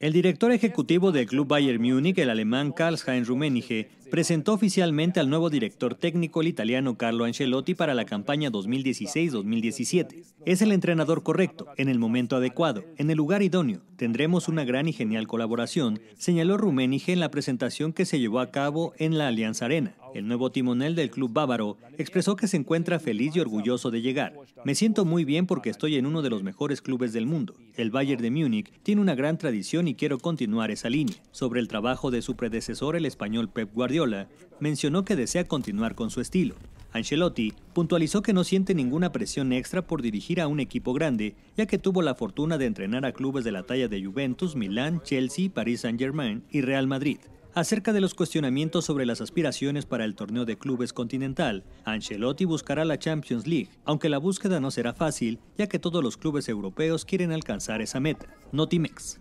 El director ejecutivo del club Bayern Múnich, el alemán Karl-Heinz Rummenigge, presentó oficialmente al nuevo director técnico el italiano Carlo Ancelotti para la campaña 2016-2017. Es el entrenador correcto, en el momento adecuado, en el lugar idóneo. Tendremos una gran y genial colaboración, señaló Rummenigge en la presentación que se llevó a cabo en la Alianza Arena el nuevo timonel del club bávaro, expresó que se encuentra feliz y orgulloso de llegar. Me siento muy bien porque estoy en uno de los mejores clubes del mundo. El Bayern de Múnich tiene una gran tradición y quiero continuar esa línea. Sobre el trabajo de su predecesor, el español Pep Guardiola, mencionó que desea continuar con su estilo. Ancelotti puntualizó que no siente ninguna presión extra por dirigir a un equipo grande, ya que tuvo la fortuna de entrenar a clubes de la talla de Juventus, Milán, Chelsea, Paris Saint-Germain y Real Madrid. Acerca de los cuestionamientos sobre las aspiraciones para el torneo de clubes continental, Ancelotti buscará la Champions League, aunque la búsqueda no será fácil, ya que todos los clubes europeos quieren alcanzar esa meta. Notimex.